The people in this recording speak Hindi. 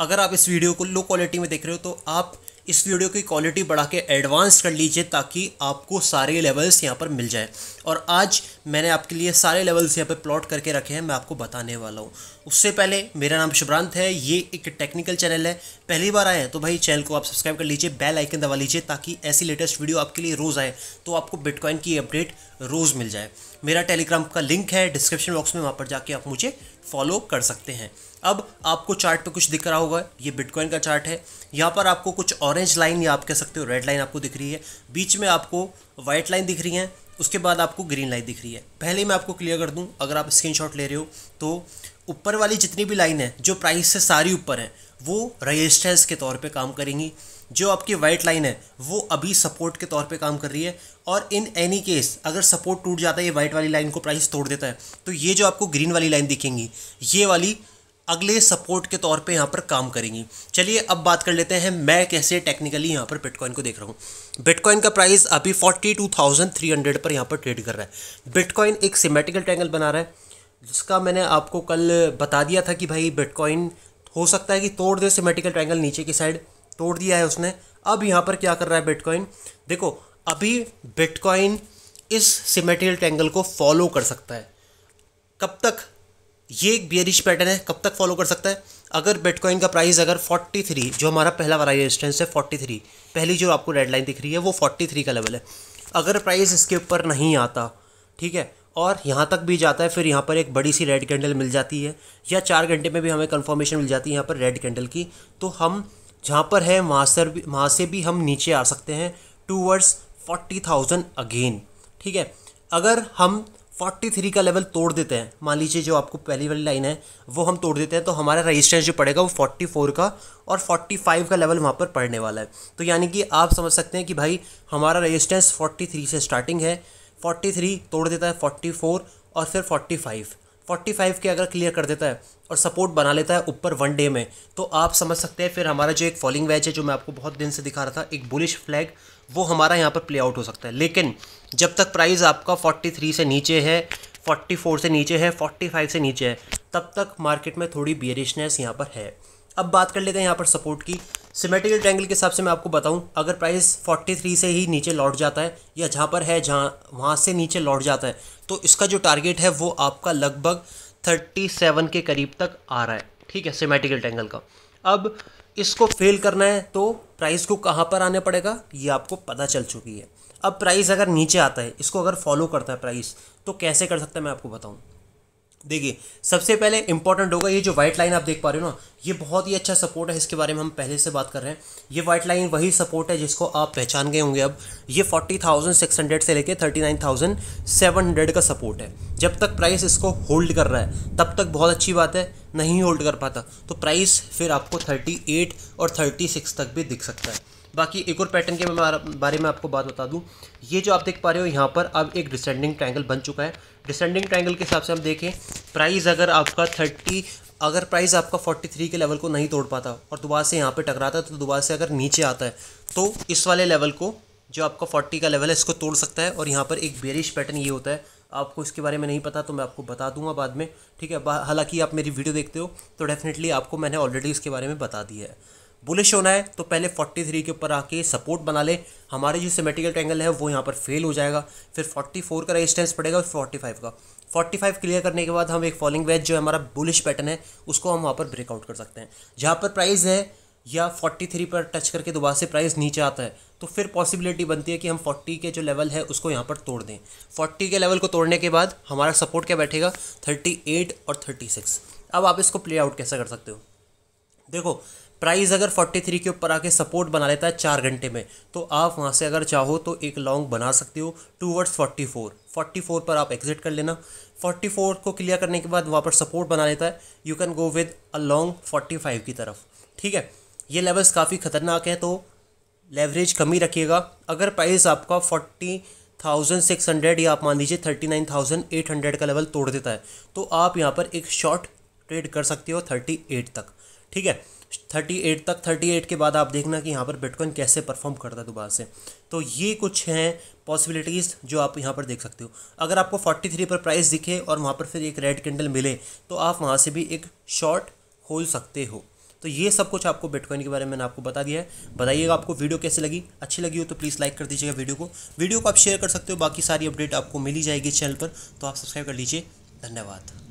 अगर आप इस वीडियो को लो क्वालिटी में देख रहे हो तो आप इस वीडियो की क्वालिटी बढ़ा के एडवांस कर लीजिए ताकि आपको सारे लेवल्स यहाँ पर मिल जाए और आज मैंने आपके लिए सारे लेवल्स यहाँ पे प्लॉट करके रखे हैं मैं आपको बताने वाला हूँ उससे पहले मेरा नाम शुभ्रांत है ये एक टेक्निकल चैनल है पहली बार आए हैं तो भाई चैनल को आप सब्सक्राइब कर लीजिए बेल आइकन दबा लीजिए ताकि ऐसी लेटेस्ट वीडियो आपके लिए रोज़ आए तो आपको बिटकॉइन की अपडेट रोज़ मिल जाए मेरा टेलीग्राम का लिंक है डिस्क्रिप्शन बॉक्स में वहाँ पर जाके आप मुझे फॉलो कर सकते हैं अब आपको चार्ट पे कुछ दिख रहा होगा ये बिटकॉइन का चार्ट है यहाँ पर आपको कुछ ऑरेंज लाइन या आप कह सकते हो रेड लाइन आपको दिख रही है बीच में आपको वाइट लाइन दिख रही है उसके बाद आपको ग्रीन लाइन दिख रही है पहले मैं आपको क्लियर कर दूँ अगर आप स्क्रीन ले रहे हो तो ऊपर वाली जितनी भी लाइन है जो प्राइस से सारी ऊपर है वो रजिस्टर्स के तौर पे काम करेंगी जो आपकी वाइट लाइन है वो अभी सपोर्ट के तौर पे काम कर रही है और इन एनी केस अगर सपोर्ट टूट जाता है ये वाइट वाली लाइन को प्राइस तोड़ देता है तो ये जो आपको ग्रीन वाली लाइन दिखेंगी ये वाली अगले सपोर्ट के तौर पे यहाँ पर काम करेंगी चलिए अब बात कर लेते हैं मैं कैसे टेक्निकली यहाँ पर बिटकॉइन को देख रहा हूँ बिटकॉइन का प्राइस अभी forty two thousand three hundred पर यहाँ पर ट्रेड कर रहा है बिटकॉइन एक सिमेटिकल ट्रैंगल बना रहा है जिसका मैंने आपको कल बता दिया था कि भाई बिटकॉइन हो सकता है कि तोड़ दे सिमेटिकल ट्रैंगल नीचे की साइड तोड़ दिया है उसने अब यहाँ पर क्या कर रहा है बिटकॉइन देखो अभी बिटकॉइन इस सिमेटिकल ट्रैंगल को फॉलो कर सकता है कब तक ये एक बियरिश पैटर्न है कब तक फॉलो कर सकता है अगर बिटकॉइन का प्राइस अगर 43 जो हमारा पहला वाला रेजिस्टेंस है 43 पहली जो आपको रेड लाइन दिख रही है वो 43 का लेवल है अगर प्राइस इसके ऊपर नहीं आता ठीक है और यहाँ तक भी जाता है फिर यहाँ पर एक बड़ी सी रेड कैंडल मिल जाती है या चार घंटे में भी हमें कन्फर्मेशन मिल जाती है यहाँ पर रेड कैंडल की तो हम जहाँ पर है वहाँ से भी वहाँ से भी हम नीचे आ सकते हैं टूवर्ड्स फोर्टी थाउजेंड अगेन ठीक है अगर हम फोर्टी थ्री का लेवल तोड़ देते हैं मान लीजिए जो आपको पहली वाली लाइन है वो हम तोड़ देते हैं तो हमारा रजिस्टेंस जो पड़ेगा वो फोर्टी फोर का और फोर्टी फाइव का लेवल वहाँ पर पड़ने वाला है तो यानी कि आप समझ सकते हैं कि भाई हमारा रजिस्टेंस फोर्टी थ्री से स्टार्टिंग है फोर्टी थ्री तोड़ देता है फोर्टी फोर और फिर फोर्टी फाइव फोर्टी फाइव के अगर क्लियर कर देता है और सपोर्ट बना लेता है ऊपर वन डे में तो आप समझ सकते हैं फिर हमारा जो एक फॉलिंग वैच है जो मैं आपको बहुत दिन से दिखा रहा था एक बुलिश फ्लैग वो हमारा यहाँ पर प्ले आउट हो सकता है लेकिन जब तक प्राइस आपका फोर्टी थ्री से नीचे है फोर्टी फोर से नीचे है फोर्टी फाइव से नीचे है तब तक मार्केट में थोड़ी बियरिशनेस यहाँ पर है अब बात कर लेते हैं यहाँ पर सपोर्ट की सिमेट्रिकल ट्रैंगल के हिसाब से मैं आपको बताऊं अगर प्राइस 43 से ही नीचे लौट जाता है या जहाँ पर है जहाँ वहाँ से नीचे लौट जाता है तो इसका जो टारगेट है वो आपका लगभग 37 के करीब तक आ रहा है ठीक है सिमेट्रिकल ट्रैंगल का अब इसको फेल करना है तो प्राइस को कहाँ पर आने पड़ेगा ये आपको पता चल चुकी है अब प्राइस अगर नीचे आता है इसको अगर फॉलो करता है प्राइस तो कैसे कर सकता है मैं आपको बताऊँ देखिए सबसे पहले इंपॉर्टेंट होगा ये जो वाइट लाइन आप देख पा रहे हो ना ये बहुत ही अच्छा सपोर्ट है इसके बारे में हम पहले से बात कर रहे हैं ये व्हाइट लाइन वही सपोर्ट है जिसको आप पहचान गए होंगे अब ये फोर्टी थाउजेंड सिक्स हंड्रेड से लेके thirty nine thousand seven hundred का सपोर्ट है जब तक प्राइस इसको होल्ड कर रहा है तब तक बहुत अच्छी बात है नहीं होल्ड कर पाता तो प्राइस फिर आपको थर्टी एट और थर्टी सिक्स तक भी दिख सकता है बाकी एक और पैटर्न के बारे में आपको बात बता दूँ ये जो आप देख पा रहे हो यहाँ पर अब एक डिसेंडिंग ट्रायंगल बन चुका है डिसेंडिंग ट्रायंगल के हिसाब से हम देखें प्राइस अगर आपका थर्टी अगर प्राइस आपका 43 के लेवल को नहीं तोड़ पाता और दोबारा से यहाँ पे टकराता है तो दोबारा से अगर नीचे आता है तो इस वाले लेवल को जो आपका 40 का लेवल है इसको तोड़ सकता है और यहाँ पर एक बेरिश पैटर्न ये होता है आपको इसके बारे में नहीं पता तो मैं आपको बता दूंगा बाद में ठीक है हालांकि आप मेरी वीडियो देखते हो तो डेफिनेटली आपको मैंने ऑलरेडी इसके बारे में बता दिया है बुलिश होना है तो पहले 43 के ऊपर आके सपोर्ट बना ले हमारे जो सिमेटिकल ट्रैंगल है वो यहाँ पर फेल हो जाएगा फिर 44 का रेजिस्टेंस पड़ेगा और 45 का 45 क्लियर करने के बाद हम एक फॉलिंग वेज जो हमारा बुलिश पैटर्न है उसको हम वहाँ पर ब्रेकआउट कर सकते हैं जहाँ पर प्राइस है या 43 पर टच करके दोबारा से प्राइस नीचे आता है तो फिर पॉसिबिलिटी बनती है कि हम 40 के जो लेवल है उसको यहाँ पर तोड़ दें 40 के लेवल को तोड़ने के बाद हमारा सपोर्ट क्या बैठेगा 38 और 36 अब आप इसको प्ले आउट कैसे कर सकते हो देखो प्राइस अगर 43 के ऊपर आके सपोर्ट बना लेता है चार घंटे में तो आप वहाँ से अगर चाहो तो एक लॉन्ग बना सकते हो टूवर्ड्स 44 44 पर आप एग्जिट कर लेना 44 को क्लियर करने के बाद वहाँ पर सपोर्ट बना लेता है you can go with a long 45 की तरफ ठीक है ये लेवल्स काफ़ी ख़तरनाक है तो लेवरेज कमी रखिएगा अगर प्राइस आपका फोर्टी थाउजेंड सिक्स हंड्रेड या आप मान लीजिए thirty nine thousand eight hundred का लेवल तोड़ देता है तो आप यहाँ पर एक शॉर्ट ट्रेड कर सकते हो थर्टी एट तक ठीक है 38 तक 38 के बाद आप देखना कि यहाँ पर बिटकॉइन कैसे परफॉर्म करता है दोबारा से तो ये कुछ हैं पॉसिबिलिटीज़ जो आप यहाँ पर देख सकते हो अगर आपको 43 पर प्राइस दिखे और वहाँ पर फिर एक रेड कैंडल मिले तो आप वहाँ से भी एक शॉर्ट खोल सकते हो तो ये सब कुछ आपको बिटकॉइन के बारे में मैंने आपको बता दिया है बताइएगा आपको वीडियो कैसे लगी अच्छी लगी हो तो प्लीज़ लाइक कर दीजिएगा वीडियो को वीडियो को आप शेयर कर सकते हो बाकी सारी अपडेट आपको मिली जाएगी चैनल पर तो आप सब्सक्राइब कर लीजिए धन्यवाद